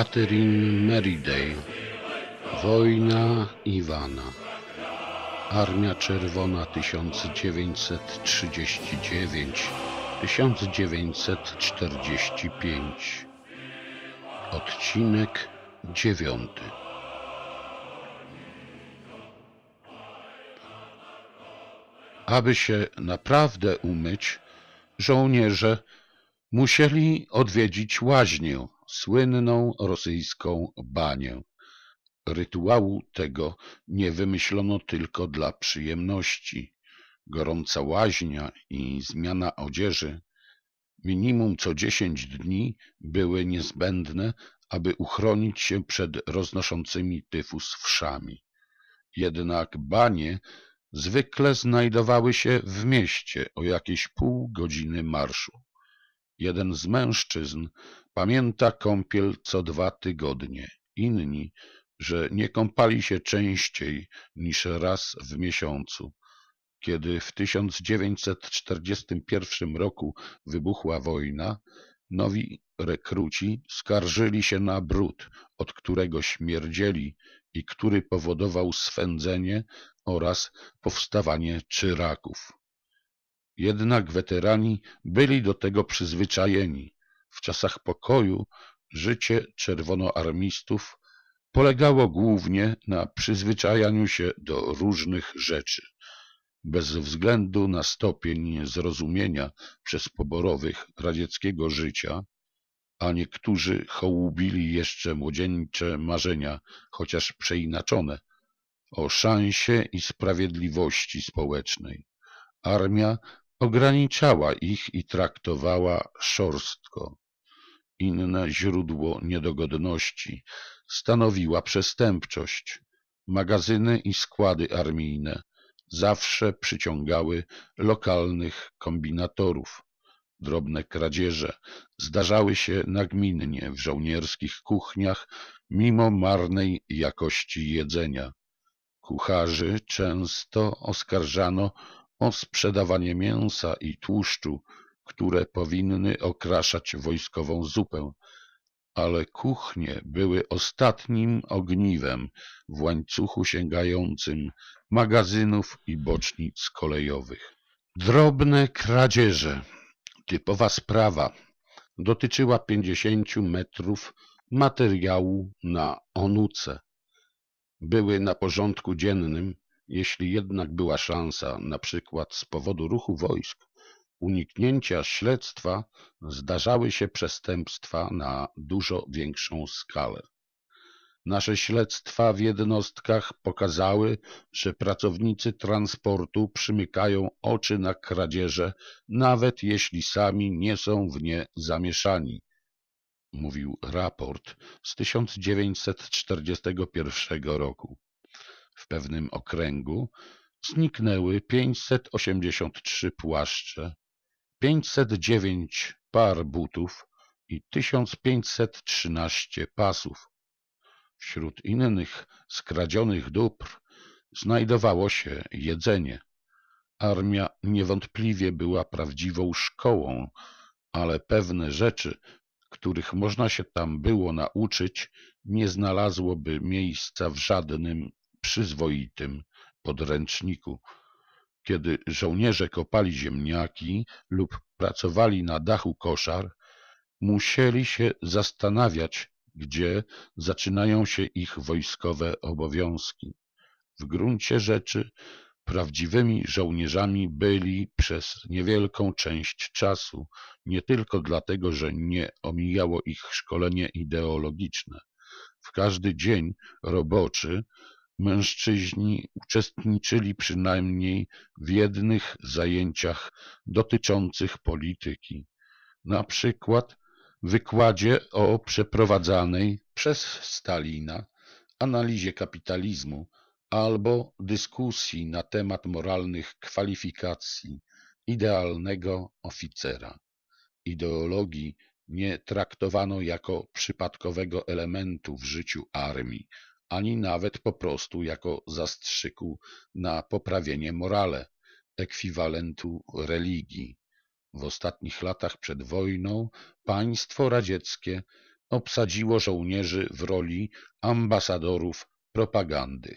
Catherine Meriday, Wojna Iwana Armia Czerwona 1939-1945 Odcinek 9 Aby się naprawdę umyć, żołnierze musieli odwiedzić łaźnię słynną rosyjską banię. Rytuału tego nie wymyślono tylko dla przyjemności. Gorąca łaźnia i zmiana odzieży minimum co dziesięć dni były niezbędne, aby uchronić się przed roznoszącymi tyfus wszami. Jednak banie zwykle znajdowały się w mieście o jakieś pół godziny marszu. Jeden z mężczyzn pamięta kąpiel co dwa tygodnie, inni, że nie kąpali się częściej niż raz w miesiącu. Kiedy w 1941 roku wybuchła wojna, nowi rekruci skarżyli się na brud, od którego śmierdzieli i który powodował swędzenie oraz powstawanie czyraków. Jednak weterani byli do tego przyzwyczajeni. W czasach pokoju życie czerwonoarmistów polegało głównie na przyzwyczajaniu się do różnych rzeczy, bez względu na stopień zrozumienia przez poborowych radzieckiego życia, a niektórzy hołubili jeszcze młodzieńcze marzenia, chociaż przeinaczone, o szansie i sprawiedliwości społecznej. Armia "Ograniczała ich i traktowała szorstko; inne źródło niedogodności stanowiła przestępczość; magazyny i składy armijne zawsze przyciągały lokalnych kombinatorów; drobne kradzieże zdarzały się nagminnie w żołnierskich kuchniach mimo marnej jakości jedzenia; kucharzy często oskarżano o sprzedawanie mięsa i tłuszczu, które powinny okraszać wojskową zupę, ale kuchnie były ostatnim ogniwem w łańcuchu sięgającym magazynów i bocznic kolejowych. Drobne kradzieże, typowa sprawa, dotyczyła 50 metrów materiału na onuce. Były na porządku dziennym jeśli jednak była szansa, na przykład z powodu ruchu wojsk, uniknięcia śledztwa, zdarzały się przestępstwa na dużo większą skalę. Nasze śledztwa w jednostkach pokazały, że pracownicy transportu przymykają oczy na kradzieże, nawet jeśli sami nie są w nie zamieszani. Mówił raport z 1941 roku w pewnym okręgu, zniknęły 583 płaszcze, 509 par butów i 1513 pasów. Wśród innych skradzionych dóbr znajdowało się jedzenie. Armia niewątpliwie była prawdziwą szkołą, ale pewne rzeczy, których można się tam było nauczyć, nie znalazłoby miejsca w żadnym przyzwoitym podręczniku, kiedy żołnierze kopali ziemniaki lub pracowali na dachu koszar, musieli się zastanawiać, gdzie zaczynają się ich wojskowe obowiązki. W gruncie rzeczy prawdziwymi żołnierzami byli przez niewielką część czasu, nie tylko dlatego, że nie omijało ich szkolenie ideologiczne. W każdy dzień roboczy mężczyźni uczestniczyli przynajmniej w jednych zajęciach dotyczących polityki, na przykład wykładzie o przeprowadzanej przez Stalina analizie kapitalizmu albo dyskusji na temat moralnych kwalifikacji idealnego oficera. Ideologii nie traktowano jako przypadkowego elementu w życiu armii, ani nawet po prostu jako zastrzyku na poprawienie morale, ekwiwalentu religii. W ostatnich latach przed wojną państwo radzieckie obsadziło żołnierzy w roli ambasadorów propagandy.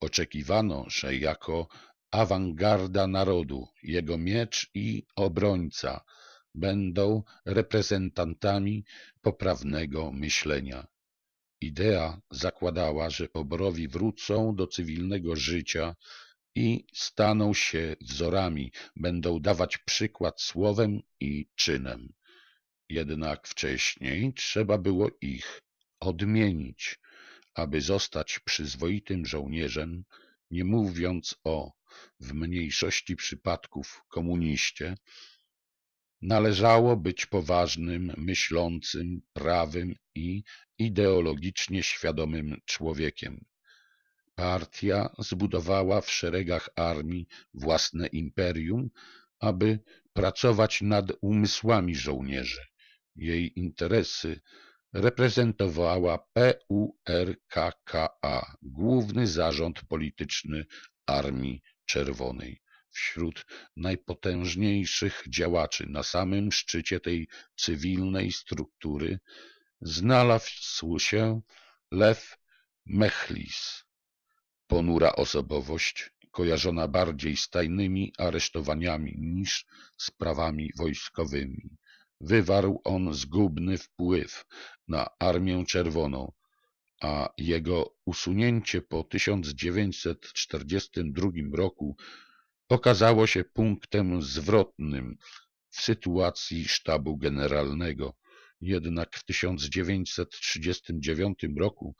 Oczekiwano, że jako awangarda narodu, jego miecz i obrońca będą reprezentantami poprawnego myślenia. Idea zakładała, że oborowi wrócą do cywilnego życia i staną się wzorami, będą dawać przykład słowem i czynem. Jednak wcześniej trzeba było ich odmienić, aby zostać przyzwoitym żołnierzem, nie mówiąc o w mniejszości przypadków komuniście, Należało być poważnym, myślącym, prawym i ideologicznie świadomym człowiekiem. Partia zbudowała w szeregach armii własne imperium, aby pracować nad umysłami żołnierzy. Jej interesy reprezentowała PURKKA, Główny Zarząd Polityczny Armii Czerwonej wśród najpotężniejszych działaczy na samym szczycie tej cywilnej struktury znalazł się Lew Mechlis, ponura osobowość kojarzona bardziej z tajnymi aresztowaniami niż sprawami wojskowymi. Wywarł on zgubny wpływ na Armię Czerwoną, a jego usunięcie po 1942 roku okazało się punktem zwrotnym w sytuacji sztabu generalnego. Jednak w 1939 roku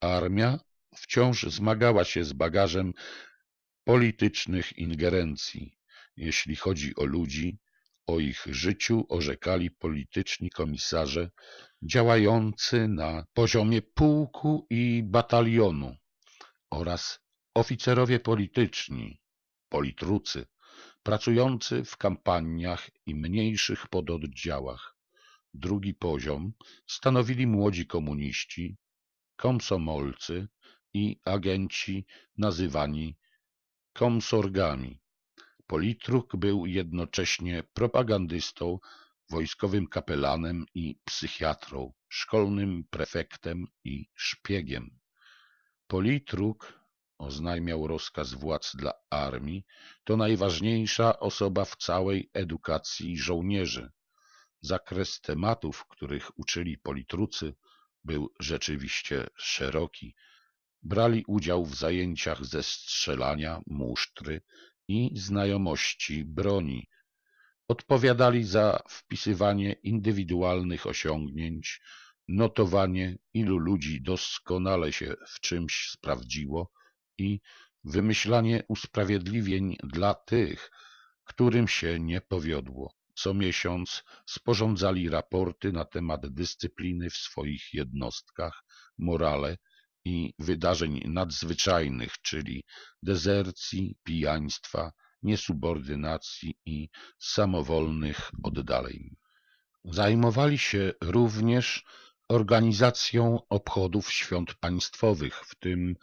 armia wciąż zmagała się z bagażem politycznych ingerencji. Jeśli chodzi o ludzi, o ich życiu orzekali polityczni komisarze działający na poziomie pułku i batalionu oraz oficerowie polityczni, politrucy, pracujący w kampaniach i mniejszych pododdziałach. Drugi poziom stanowili młodzi komuniści, komsomolcy i agenci nazywani komsorgami. Politruk był jednocześnie propagandystą, wojskowym kapelanem i psychiatrą, szkolnym prefektem i szpiegiem. Politruk oznajmiał rozkaz władz dla armii, to najważniejsza osoba w całej edukacji żołnierzy. Zakres tematów, których uczyli politrucy, był rzeczywiście szeroki. Brali udział w zajęciach ze strzelania, musztry i znajomości broni. Odpowiadali za wpisywanie indywidualnych osiągnięć, notowanie, ilu ludzi doskonale się w czymś sprawdziło, i wymyślanie usprawiedliwień dla tych, którym się nie powiodło. Co miesiąc sporządzali raporty na temat dyscypliny w swoich jednostkach, morale i wydarzeń nadzwyczajnych, czyli dezercji, pijaństwa, niesubordynacji i samowolnych oddaleń. Zajmowali się również organizacją obchodów świąt państwowych, w tym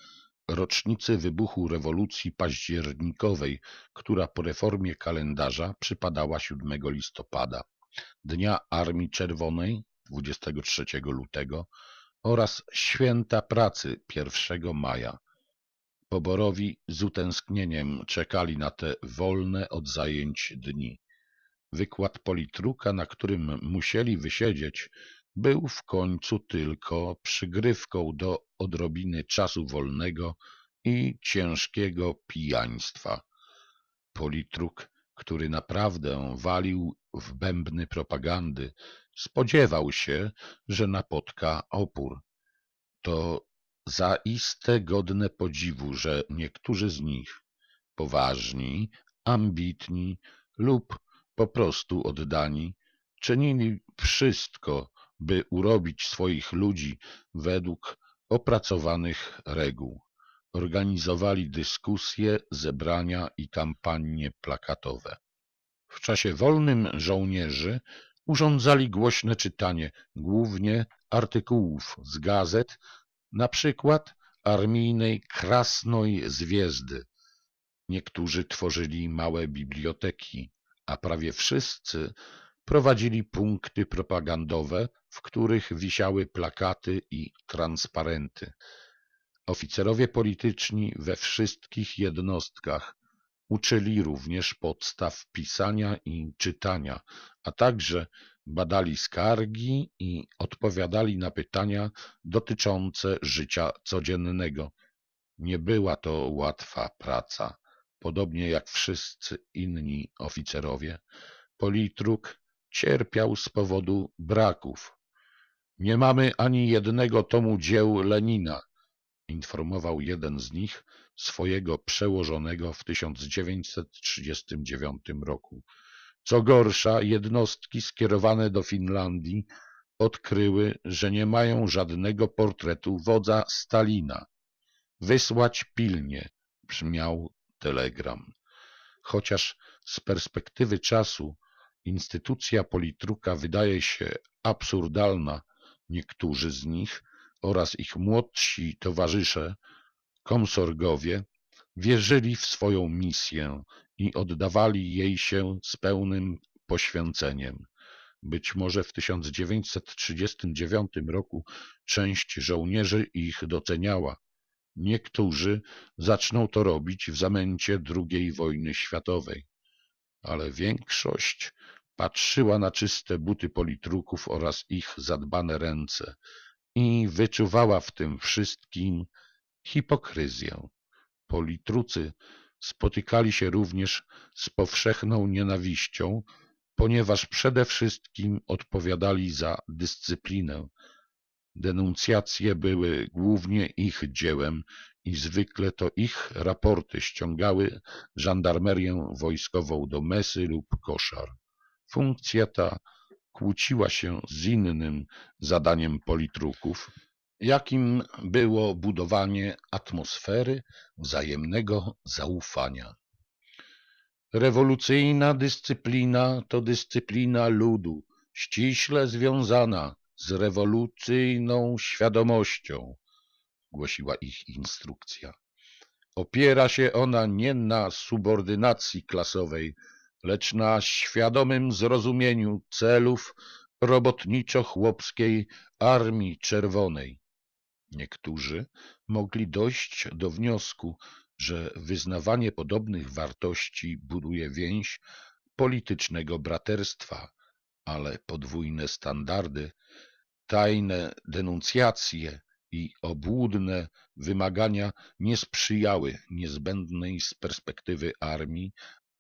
rocznicy wybuchu rewolucji październikowej, która po reformie kalendarza przypadała 7 listopada, Dnia Armii Czerwonej 23 lutego oraz Święta Pracy 1 maja. Poborowi z utęsknieniem czekali na te wolne od zajęć dni. Wykład politruka, na którym musieli wysiedzieć, był w końcu tylko przygrywką do odrobiny czasu wolnego i ciężkiego pijaństwa. Politruk, który naprawdę walił w bębny propagandy, spodziewał się, że napotka opór. To zaiste godne podziwu, że niektórzy z nich, poważni, ambitni lub po prostu oddani, czynili wszystko, by urobić swoich ludzi według opracowanych reguł. Organizowali dyskusje, zebrania i kampanie plakatowe. W czasie wolnym żołnierzy urządzali głośne czytanie głównie artykułów z gazet, na przykład armijnej Krasnoj Zwiezdy. Niektórzy tworzyli małe biblioteki, a prawie wszyscy Prowadzili punkty propagandowe, w których wisiały plakaty i transparenty. Oficerowie polityczni we wszystkich jednostkach uczyli również podstaw pisania i czytania, a także badali skargi i odpowiadali na pytania dotyczące życia codziennego. Nie była to łatwa praca, podobnie jak wszyscy inni oficerowie. Politruk cierpiał z powodu braków. Nie mamy ani jednego tomu dzieł Lenina, informował jeden z nich swojego przełożonego w 1939 roku. Co gorsza, jednostki skierowane do Finlandii odkryły, że nie mają żadnego portretu wodza Stalina. Wysłać pilnie, brzmiał telegram. Chociaż z perspektywy czasu Instytucja politruka wydaje się absurdalna, niektórzy z nich oraz ich młodsi towarzysze, komsorgowie, wierzyli w swoją misję i oddawali jej się z pełnym poświęceniem. Być może w 1939 roku część żołnierzy ich doceniała. Niektórzy zaczną to robić w zamęcie II wojny światowej, ale większość Patrzyła na czyste buty politruków oraz ich zadbane ręce i wyczuwała w tym wszystkim hipokryzję. Politrucy spotykali się również z powszechną nienawiścią, ponieważ przede wszystkim odpowiadali za dyscyplinę. Denuncjacje były głównie ich dziełem i zwykle to ich raporty ściągały żandarmerię wojskową do mesy lub koszar. Funkcja ta kłóciła się z innym zadaniem politruków, jakim było budowanie atmosfery wzajemnego zaufania. Rewolucyjna dyscyplina to dyscyplina ludu, ściśle związana z rewolucyjną świadomością, głosiła ich instrukcja. Opiera się ona nie na subordynacji klasowej, lecz na świadomym zrozumieniu celów robotniczo-chłopskiej Armii Czerwonej. Niektórzy mogli dojść do wniosku, że wyznawanie podobnych wartości buduje więź politycznego braterstwa, ale podwójne standardy, tajne denuncjacje i obłudne wymagania nie sprzyjały niezbędnej z perspektywy armii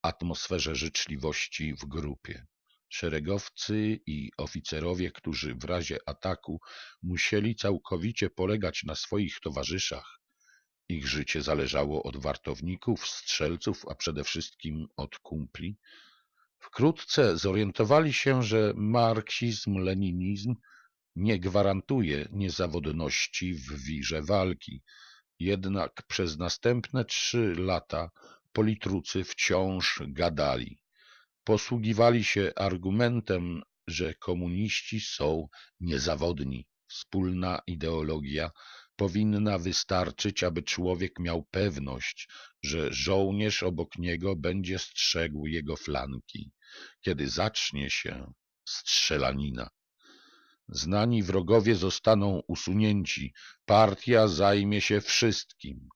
atmosferze życzliwości w grupie. Szeregowcy i oficerowie, którzy w razie ataku musieli całkowicie polegać na swoich towarzyszach, ich życie zależało od wartowników, strzelców, a przede wszystkim od kumpli. Wkrótce zorientowali się, że marksizm-leninizm nie gwarantuje niezawodności w wirze walki. Jednak przez następne trzy lata politrucy wciąż gadali. Posługiwali się argumentem, że komuniści są niezawodni. Wspólna ideologia powinna wystarczyć, aby człowiek miał pewność, że żołnierz obok niego będzie strzegł jego flanki, kiedy zacznie się strzelanina. Znani wrogowie zostaną usunięci, partia zajmie się wszystkim.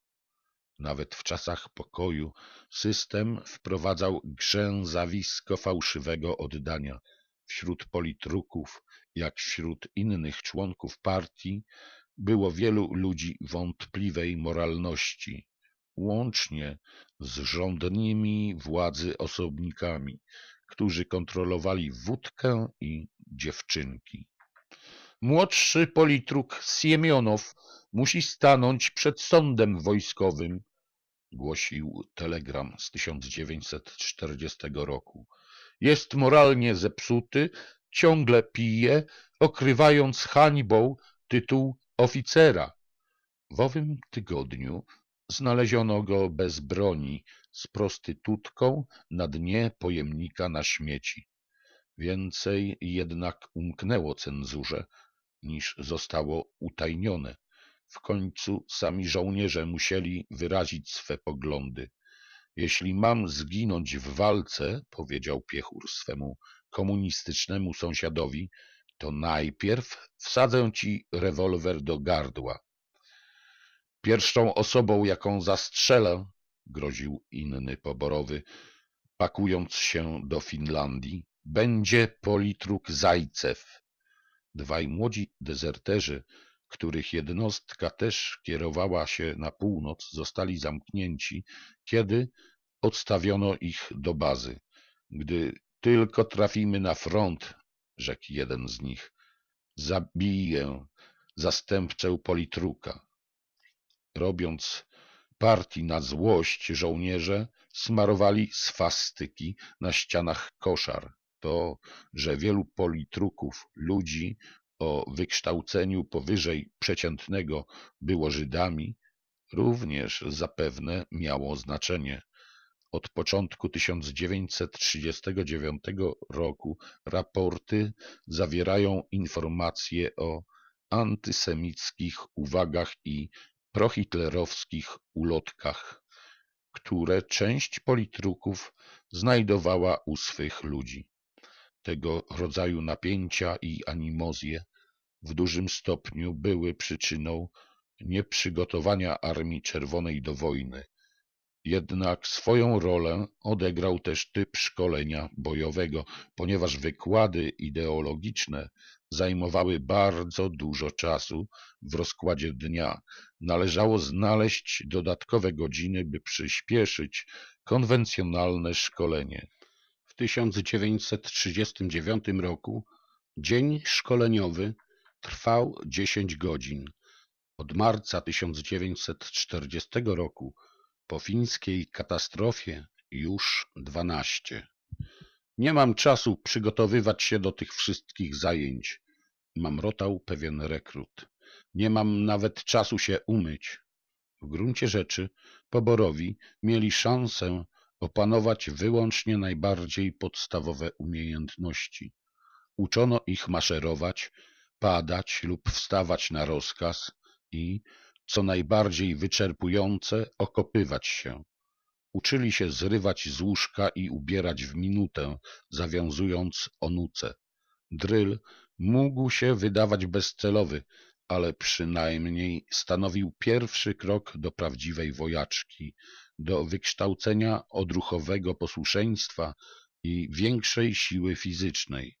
Nawet w czasach pokoju system wprowadzał grzęzawisko fałszywego oddania. Wśród politruków, jak wśród innych członków partii, było wielu ludzi wątpliwej moralności, łącznie z rządnymi władzy osobnikami, którzy kontrolowali wódkę i dziewczynki. Młodszy politruk Siemionow musi stanąć przed sądem wojskowym głosił telegram z 1940 roku. Jest moralnie zepsuty, ciągle pije, okrywając hańbą tytuł oficera. W owym tygodniu znaleziono go bez broni, z prostytutką na dnie pojemnika na śmieci. Więcej jednak umknęło cenzurze, niż zostało utajnione. W końcu sami żołnierze musieli wyrazić swe poglądy. Jeśli mam zginąć w walce, powiedział piechur swemu komunistycznemu sąsiadowi, to najpierw wsadzę ci rewolwer do gardła. Pierwszą osobą, jaką zastrzelę, groził inny poborowy, pakując się do Finlandii, będzie politruk Zajcew. Dwaj młodzi dezerterzy których jednostka też kierowała się na północ, zostali zamknięci, kiedy odstawiono ich do bazy. Gdy tylko trafimy na front, rzekł jeden z nich, zabiję zastępcę politruka. Robiąc partii na złość żołnierze smarowali swastyki na ścianach koszar. To, że wielu politruków, ludzi o wykształceniu powyżej przeciętnego było Żydami, również zapewne miało znaczenie. Od początku 1939 roku raporty zawierają informacje o antysemickich uwagach i prohitlerowskich ulotkach, które część politruków znajdowała u swych ludzi. Tego rodzaju napięcia i animozje w dużym stopniu były przyczyną nieprzygotowania Armii Czerwonej do wojny, jednak swoją rolę odegrał też typ szkolenia bojowego, ponieważ wykłady ideologiczne zajmowały bardzo dużo czasu w rozkładzie dnia. Należało znaleźć dodatkowe godziny, by przyspieszyć konwencjonalne szkolenie. W 1939 roku Dzień Szkoleniowy Trwał dziesięć godzin. Od marca 1940 roku po fińskiej katastrofie już dwanaście. Nie mam czasu przygotowywać się do tych wszystkich zajęć. Mamrotał pewien rekrut. Nie mam nawet czasu się umyć. W gruncie rzeczy poborowi mieli szansę opanować wyłącznie najbardziej podstawowe umiejętności. Uczono ich maszerować, padać lub wstawać na rozkaz i, co najbardziej wyczerpujące, okopywać się. Uczyli się zrywać z łóżka i ubierać w minutę, zawiązując onuce. Dryl mógł się wydawać bezcelowy, ale przynajmniej stanowił pierwszy krok do prawdziwej wojaczki, do wykształcenia odruchowego posłuszeństwa i większej siły fizycznej.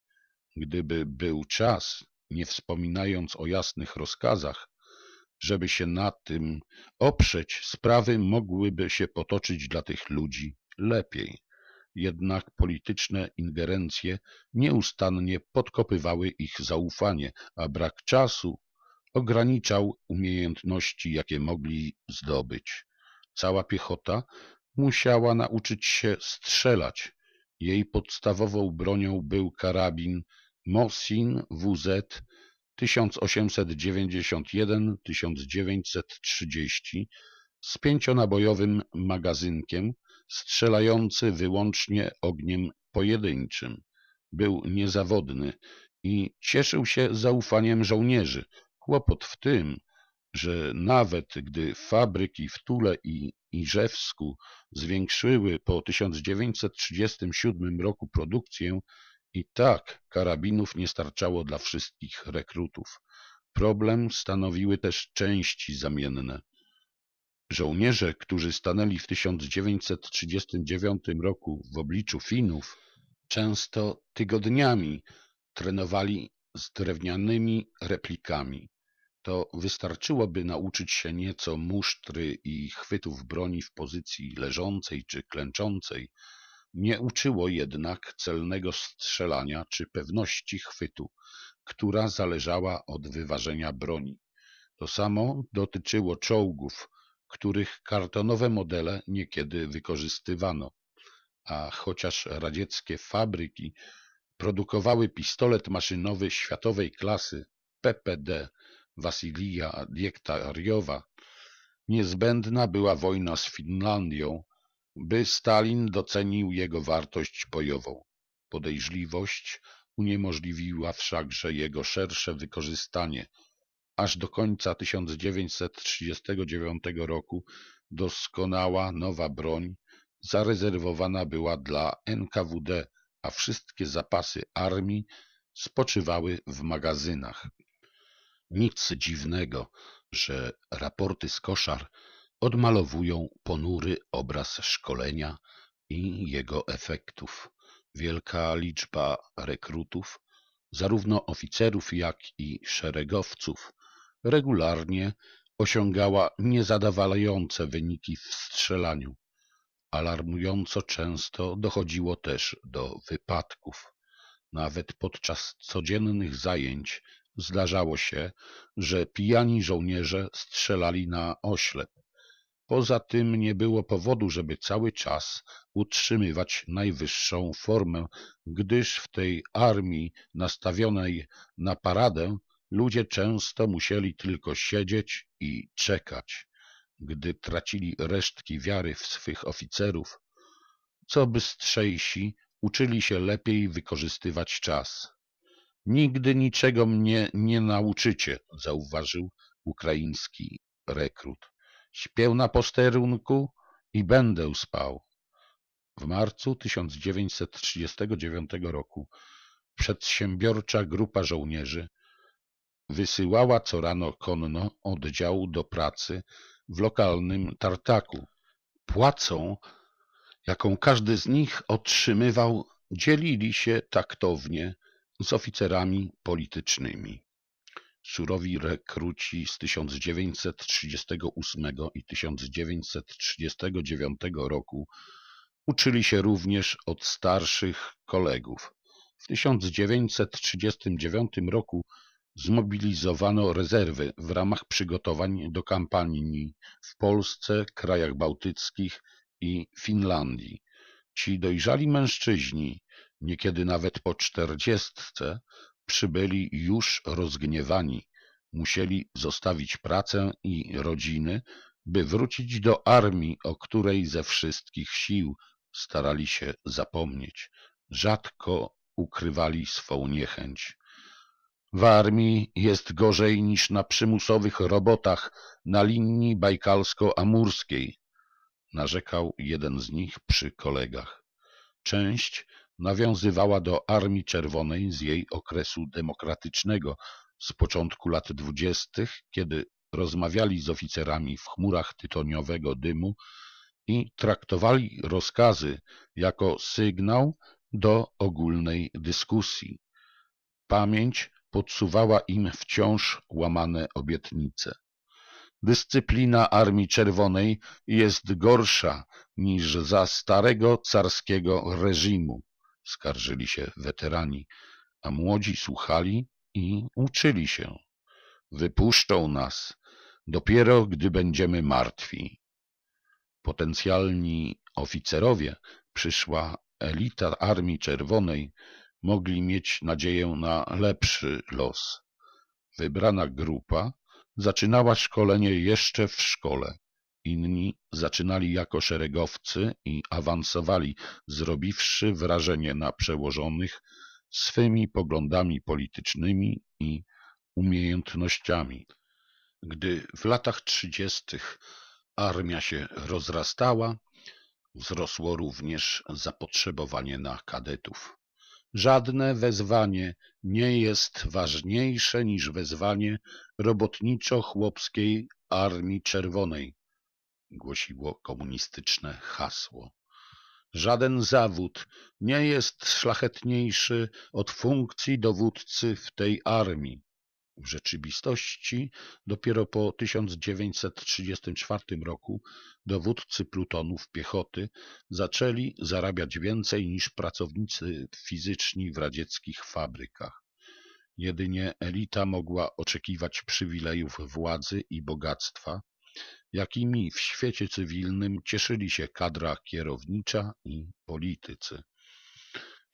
Gdyby był czas, nie wspominając o jasnych rozkazach, żeby się na tym oprzeć, sprawy mogłyby się potoczyć dla tych ludzi lepiej. Jednak polityczne ingerencje nieustannie podkopywały ich zaufanie, a brak czasu ograniczał umiejętności, jakie mogli zdobyć. Cała piechota musiała nauczyć się strzelać. Jej podstawową bronią był karabin Mosin WZ 1891/1930 z pięcionabojowym magazynkiem, strzelający wyłącznie ogniem pojedynczym. Był niezawodny i cieszył się zaufaniem żołnierzy. Kłopot w tym, że nawet gdy fabryki w Tule i Iżewsku zwiększyły po 1937 roku produkcję i tak karabinów nie starczało dla wszystkich rekrutów. Problem stanowiły też części zamienne. Żołnierze, którzy stanęli w 1939 roku w obliczu Finów, często tygodniami trenowali z drewnianymi replikami. To wystarczyłoby nauczyć się nieco musztry i chwytów broni w pozycji leżącej czy klęczącej, nie uczyło jednak celnego strzelania czy pewności chwytu, która zależała od wyważenia broni. To samo dotyczyło czołgów, których kartonowe modele niekiedy wykorzystywano. A chociaż radzieckie fabryki produkowały pistolet maszynowy światowej klasy PPD Wasilija Diektariowa, niezbędna była wojna z Finlandią by Stalin docenił jego wartość bojową. Podejrzliwość uniemożliwiła wszakże jego szersze wykorzystanie. Aż do końca 1939 roku doskonała nowa broń zarezerwowana była dla NKWD, a wszystkie zapasy armii spoczywały w magazynach. Nic dziwnego, że raporty z koszar odmalowują ponury obraz szkolenia i jego efektów. Wielka liczba rekrutów, zarówno oficerów, jak i szeregowców, regularnie osiągała niezadowalające wyniki w strzelaniu. Alarmująco często dochodziło też do wypadków. Nawet podczas codziennych zajęć zdarzało się, że pijani żołnierze strzelali na oślep. Poza tym nie było powodu, żeby cały czas utrzymywać najwyższą formę, gdyż w tej armii nastawionej na paradę ludzie często musieli tylko siedzieć i czekać, gdy tracili resztki wiary w swych oficerów. Co bystrzejsi uczyli się lepiej wykorzystywać czas. Nigdy niczego mnie nie nauczycie, zauważył ukraiński rekrut. Śpię na posterunku i będę spał. W marcu 1939 roku przedsiębiorcza grupa żołnierzy wysyłała co rano konno oddziału do pracy w lokalnym tartaku. Płacą, jaką każdy z nich otrzymywał, dzielili się taktownie z oficerami politycznymi. Surowi rekruci z tysiąc trzydziestego ósmego i tysiąc trzydziestego dziewiątego roku uczyli się również od starszych kolegów. W 1939 roku zmobilizowano rezerwy w ramach przygotowań do kampanii w Polsce, krajach bałtyckich i Finlandii. Ci dojrzali mężczyźni, niekiedy nawet po czterdziestce, przybyli już rozgniewani, musieli zostawić pracę i rodziny, by wrócić do armii, o której ze wszystkich sił starali się zapomnieć. Rzadko ukrywali swą niechęć. W armii jest gorzej niż na przymusowych robotach na linii bajkalsko-amurskiej, narzekał jeden z nich przy kolegach. Część nawiązywała do Armii Czerwonej z jej okresu demokratycznego, z początku lat dwudziestych, kiedy rozmawiali z oficerami w chmurach tytoniowego dymu i traktowali rozkazy jako sygnał do ogólnej dyskusji. Pamięć podsuwała im wciąż łamane obietnice. Dyscyplina Armii Czerwonej jest gorsza niż za starego carskiego reżimu skarżyli się weterani, a młodzi słuchali i uczyli się. Wypuszczą nas dopiero, gdy będziemy martwi. Potencjalni oficerowie, przyszła elita Armii Czerwonej, mogli mieć nadzieję na lepszy los. Wybrana grupa zaczynała szkolenie jeszcze w szkole. Inni zaczynali jako szeregowcy i awansowali, zrobiwszy wrażenie na przełożonych swymi poglądami politycznymi i umiejętnościami. Gdy w latach trzydziestych armia się rozrastała, wzrosło również zapotrzebowanie na kadetów. Żadne wezwanie nie jest ważniejsze niż wezwanie robotniczo-chłopskiej Armii Czerwonej, głosiło komunistyczne hasło. Żaden zawód nie jest szlachetniejszy od funkcji dowódcy w tej armii. W rzeczywistości dopiero po 1934 roku dowódcy plutonów piechoty zaczęli zarabiać więcej niż pracownicy fizyczni w radzieckich fabrykach. Jedynie elita mogła oczekiwać przywilejów władzy i bogactwa, jakimi w świecie cywilnym cieszyli się kadra kierownicza i politycy.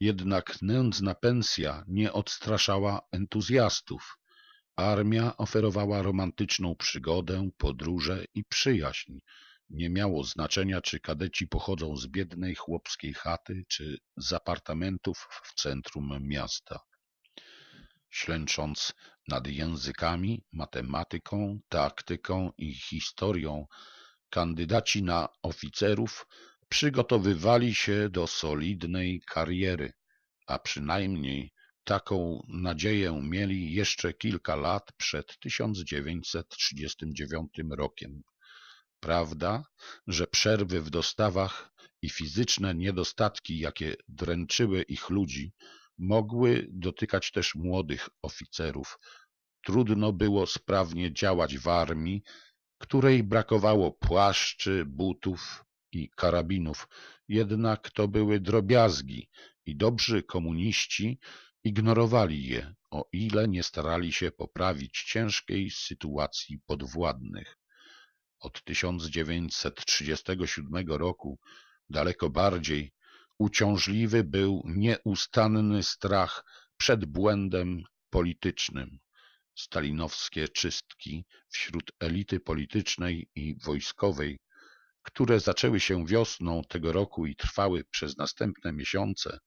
Jednak nędzna pensja nie odstraszała entuzjastów. Armia oferowała romantyczną przygodę, podróże i przyjaźń. Nie miało znaczenia, czy kadeci pochodzą z biednej chłopskiej chaty, czy z apartamentów w centrum miasta. Ślęcząc nad językami, matematyką, taktyką i historią kandydaci na oficerów przygotowywali się do solidnej kariery, a przynajmniej taką nadzieję mieli jeszcze kilka lat przed 1939 rokiem. Prawda, że przerwy w dostawach i fizyczne niedostatki, jakie dręczyły ich ludzi, Mogły dotykać też młodych oficerów. Trudno było sprawnie działać w armii, której brakowało płaszczy, butów i karabinów. Jednak to były drobiazgi i dobrzy komuniści ignorowali je, o ile nie starali się poprawić ciężkiej sytuacji podwładnych. Od 1937 roku daleko bardziej Uciążliwy był nieustanny strach przed błędem politycznym, stalinowskie czystki wśród elity politycznej i wojskowej, które zaczęły się wiosną tego roku i trwały przez następne miesiące,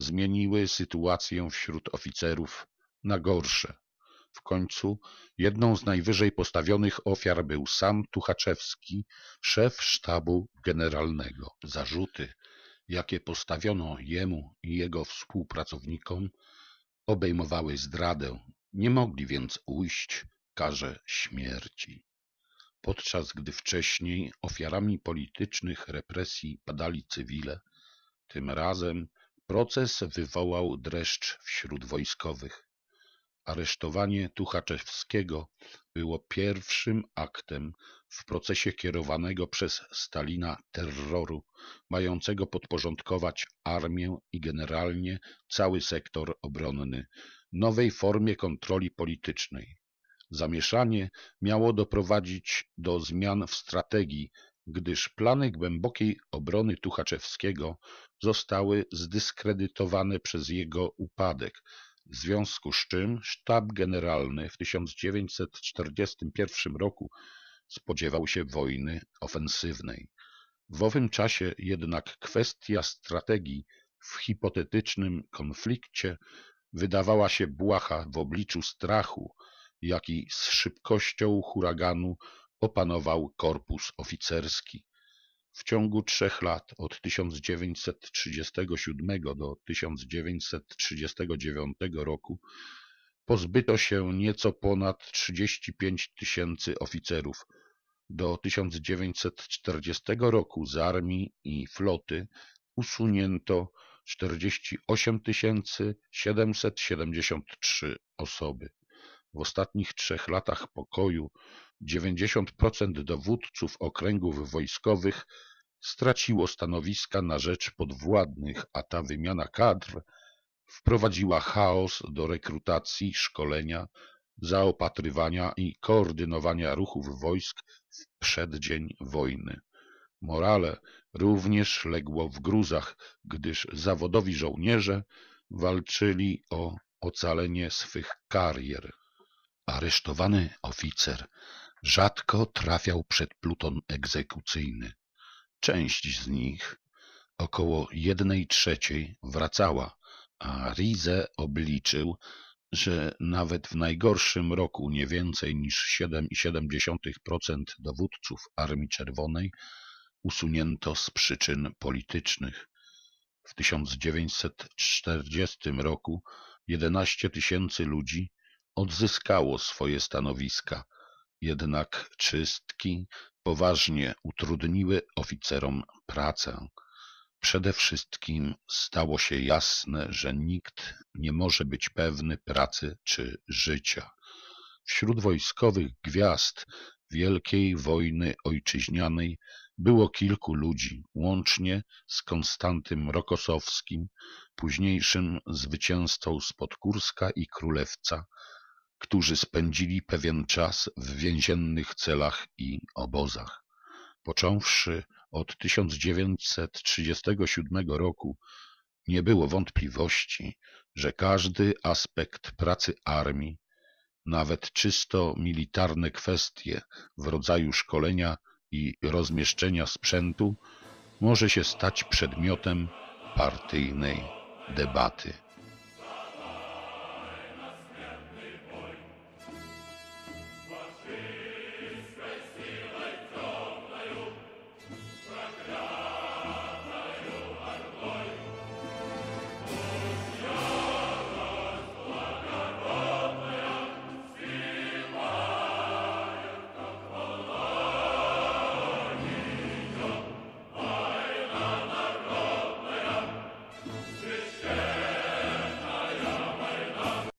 zmieniły sytuację wśród oficerów na gorsze. W końcu jedną z najwyżej postawionych ofiar był sam Tuchaczewski, szef sztabu generalnego. Zarzuty jakie postawiono jemu i jego współpracownikom, obejmowały zdradę, nie mogli więc ujść karze śmierci. Podczas gdy wcześniej ofiarami politycznych represji padali cywile, tym razem proces wywołał dreszcz wśród wojskowych. Aresztowanie Tuchaczewskiego było pierwszym aktem w procesie kierowanego przez Stalina terroru, mającego podporządkować armię i generalnie cały sektor obronny nowej formie kontroli politycznej. Zamieszanie miało doprowadzić do zmian w strategii, gdyż plany głębokiej obrony Tuchaczewskiego zostały zdyskredytowane przez jego upadek, w związku z czym sztab generalny w 1941 roku spodziewał się wojny ofensywnej. W owym czasie jednak kwestia strategii w hipotetycznym konflikcie wydawała się błaha w obliczu strachu, jaki z szybkością huraganu opanował korpus oficerski. W ciągu trzech lat, od 1937 do 1939 roku, pozbyto się nieco ponad 35 tysięcy oficerów. Do 1940 roku z armii i floty usunięto 48 773 osoby. W ostatnich trzech latach pokoju dziewięćdziesiąt procent dowódców okręgów wojskowych straciło stanowiska na rzecz podwładnych, a ta wymiana kadr wprowadziła chaos do rekrutacji, szkolenia, zaopatrywania i koordynowania ruchów wojsk w przeddzień wojny. Morale również legło w gruzach, gdyż zawodowi żołnierze walczyli o ocalenie swych karier. Aresztowany oficer rzadko trafiał przed pluton egzekucyjny. Część z nich, około jednej trzeciej, wracała, a Rize obliczył, że nawet w najgorszym roku nie więcej niż 7,7% dowódców Armii Czerwonej usunięto z przyczyn politycznych. W 1940 roku 11 tysięcy ludzi odzyskało swoje stanowiska, jednak czystki poważnie utrudniły oficerom pracę. Przede wszystkim stało się jasne, że nikt nie może być pewny pracy czy życia. Wśród wojskowych gwiazd Wielkiej Wojny Ojczyźnianej było kilku ludzi, łącznie z Konstantym Rokosowskim, późniejszym zwycięzcą spod Kurska i Królewca, którzy spędzili pewien czas w więziennych celach i obozach. Począwszy od 1937 roku, nie było wątpliwości, że każdy aspekt pracy armii, nawet czysto militarne kwestie w rodzaju szkolenia i rozmieszczenia sprzętu, może się stać przedmiotem partyjnej debaty.